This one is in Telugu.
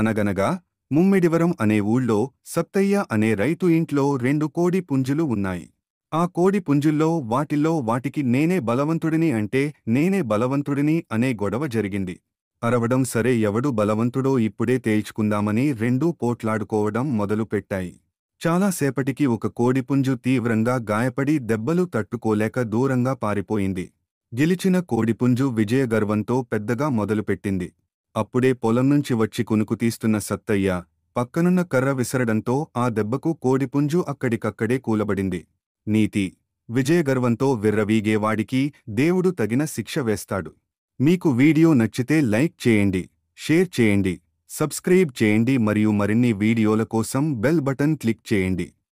అనగనగా ముమ్మిడివరం అనే ఊళ్ళో సత్తయ్య అనే రైతు ఇంట్లో రెండు కోడి పుంజులు ఉన్నాయి ఆ కోడి పుంజుల్లో వాటిల్లో వాటికి నేనే బలవంతుడిని అంటే నేనే బలవంతుడిని అనే గొడవ జరిగింది అరవడం సరే ఎవడు బలవంతుడో ఇప్పుడే తేల్చుకుందామని రెండూ పోట్లాడుకోవడం మొదలుపెట్టాయి చాలాసేపటికి ఒక కోడిపుంజు తీవ్రంగా గాయపడి దెబ్బలు తట్టుకోలేక దూరంగా పారిపోయింది గెలిచిన కోడిపుంజు విజయగర్వంతో పెద్దగా మొదలుపెట్టింది అప్పుడే పొలం నుంచి వచ్చి కునుకు తీస్తున్న సత్తయ్య పక్కనున్న కర్ర విసరడంతో ఆ దెబ్బకు కోడిపుంజు అక్కడికక్కడే కూలబడింది నీతి విజయగర్వంతో విర్రవీగేవాడికి దేవుడు తగిన శిక్ష వేస్తాడు మీకు వీడియో నచ్చితే లైక్ చేయండి షేర్ చేయండి సబ్స్క్రైబ్ చేయండి మరియు మరిన్ని వీడియోల కోసం బెల్ బటన్ క్లిక్ చేయండి